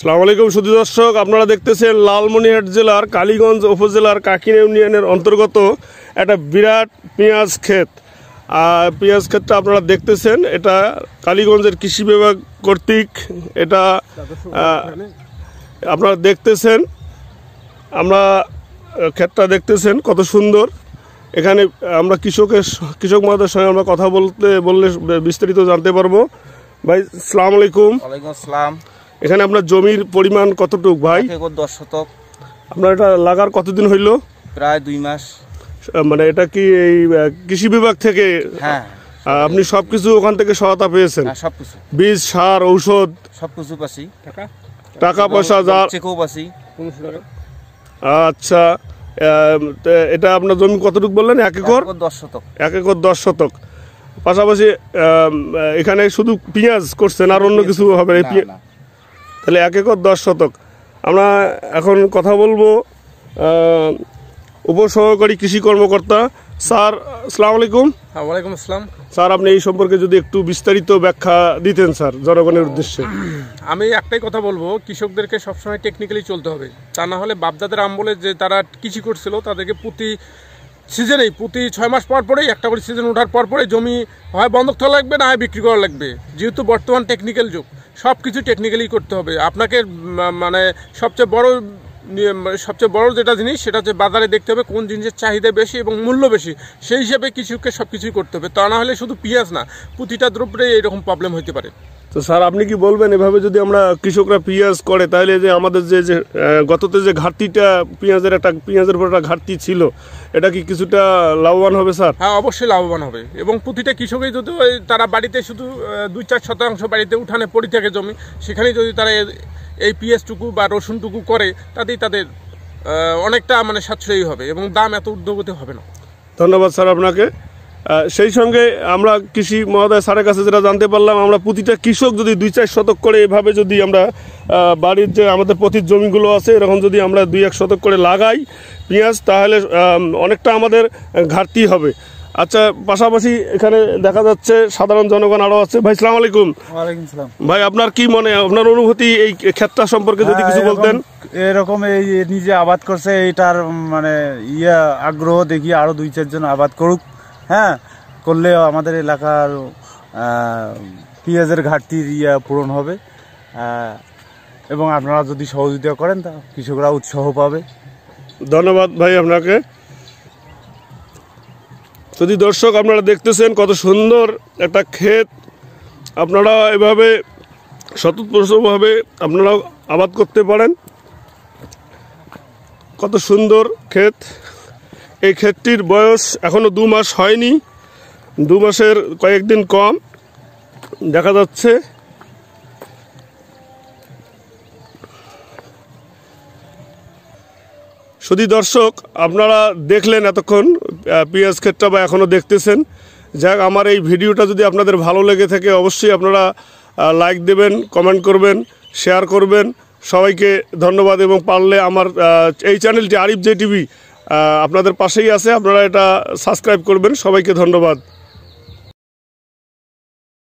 সালামু আলাইকুম সুদী দর্শক আপনারা দেখতেছেন লালমনিহাট জেলার কালীগঞ্জ উপজেলার কাকিনা ইউনিয়নের অন্তর্গত একটা বিরাট পেঁয়াজ ক্ষেত আর পেঁয়াজ ক্ষেতটা আপনারা দেখতেছেন এটা কালীগঞ্জের কৃষি বিভাগ কর্তৃক এটা আপনারা দেখতেছেন আমরা ক্ষেতটা দেখতেছেন কত সুন্দর এখানে আমরা কৃষকের কৃষক মহাদের সঙ্গে আমরা কথা বলতে বললে বিস্তারিত জানতে পারবো ভাই সালাম আলাইকুম আলাইকুম আসসালাম এখানে আপনার জমির পরিমাণ কতটুক ভাই দশ শতক আপনার এটা লাগার কতদিন হইল প্রায় দুই মাস মানে এটা কি এই কৃষি বিভাগ থেকে হ্যাঁ আপনি সবকিছু ওখান থেকে সহায়তা পেয়েছেন হ্যাঁ, বীজ সার ঔষধ সবকিছু পাচ্ছি টাকা পয়সা যা পাচ্ছি আচ্ছা এটা আপনার জমি কতটুকু বললেন এক একর দশ শতক এক একর দশ শতক পাশাপাশি এখানে শুধু পেঁয়াজ করছেন আর অন্য কিছু হবে না তাহলে এক একর দশ শতক আমরা এখন কথা বলবো উপসহকারী কৃষি কর্মকর্তা স্যার সালাম আলাইকুম ওয়ালাইকুম আসসালাম স্যার আপনি এই সম্পর্কে যদি একটু বিস্তারিত ব্যাখ্যা দিতেন স্যার জনগণের উদ্দেশ্যে আমি একটাই কথা বলবো কৃষকদেরকে সবসময় টেকনিক্যালি চলতে হবে তা না হলে বাপদাদের বলে যে তারা কৃষি করছিল তাদেরকে প্রতি সিজনেই প্রতি ছয় মাস পর পরেই একটা করে সিজন ওঠার পর পরে জমি হয় বন্ধক থাকা লাগবে না হয় বিক্রি করা লাগবে যেহেতু বর্তমান টেকনিক্যাল যুগ সব কিছু টেকনিক্যালি করতে হবে আপনাকে মানে সবচেয়ে বড় সবচেয়ে বড় যেটা জিনিস সেটা হচ্ছে বাজারে দেখতে হবে কোন জিনিসের চাহিদা বেশি এবং মূল্য বেশি সেই হিসাবে কিছুকে সব কিছুই করতে হবে তা না হলে শুধু পিঁয়াজ না প্রতিটা দ্রব্যে এরকম প্রবলেম হতে পারে তো স্যার আপনি কি বলবেন এভাবে যদি আমরা কৃষকরা পেঁয়াজ করে তাহলে যে আমাদের যে যে গততে যে ঘাটতিটা পেঁয়াজের একটা পেঁয়াজের উপর একটা ঘাটতি ছিল এটা কি কিছুটা লাভবান হবে স্যার হ্যাঁ অবশ্যই লাভবান হবে এবং প্রতিটা কৃষকের যদি তারা বাড়িতে শুধু দুই চার শতাংশ বাড়িতে উঠানে পড়ে থাকে জমি সেখানে যদি তারা এই পেঁয়াজটুকু বা রসুনটুকু করে তাতেই তাদের অনেকটা মানে সাশ্রয়ী হবে এবং দাম এত ঊর্ধ্বগতি হবে না ধন্যবাদ স্যার আপনাকে সেই সঙ্গে আমরা কৃষি মহোদয় স্যারের কাছে যেটা জানতে পারলাম আমরা প্রতিটা কৃষক যদি দুই চার শতক করে এভাবে যদি আমরা বাড়ির যে আমাদের প্রতি জমিগুলো আছে এরকম যদি আমরা দুই এক শতক করে লাগাই পেঁয়াজ তাহলে অনেকটা আমাদের ঘাটতি হবে আচ্ছা পাশাপাশি এখানে দেখা যাচ্ছে সাধারণ জনগণ আরো আছে ভাই সালাম আলাইকুম ভাই আপনার কি মনে আপনার অনুভূতি এই ক্ষেত্রটা সম্পর্কে যদি হ্যাঁ, কিছু বলতেন এরকম এই নিজে আবাদ করছে এটার মানে ইয়া আগ্রহ দেখি আরো দুই চারজন আবাদ করুক হ্যাঁ করলেও আমাদের এলাকার পেঁয়াজের ঘাটতির ইয়া পূরণ হবে এবং আপনারা যদি সহযোগিতা করেন তা কৃষকরা উৎসাহ পাবে ধন্যবাদ ভাই আপনাকে যদি দর্শক আপনারা দেখতেছেন কত সুন্দর একটা ক্ষেত আপনারা এভাবে স্বতঃপ্রসবভাবে আপনারা আবাদ করতে পারেন কত সুন্দর ক্ষেত এই ক্ষেতটির বয়স এখনও দু মাস হয়নি দু মাসের কয়েকদিন কম দেখা যাচ্ছে শুধু দর্শক আপনারা দেখলেন এতক্ষণ পেঁয়াজ ক্ষেতটা বা এখনও দেখতেছেন যাক আমার এই ভিডিওটা যদি আপনাদের ভালো লেগে থাকে অবশ্যই আপনারা লাইক দেবেন কমেন্ট করবেন শেয়ার করবেন সবাইকে ধন্যবাদ এবং পারলে আমার এই চ্যানেলটি আরিফ জে টিভি আপনাদের পাশেই আছে আপনারা এটা সাবস্ক্রাইব করবেন সবাইকে ধন্যবাদ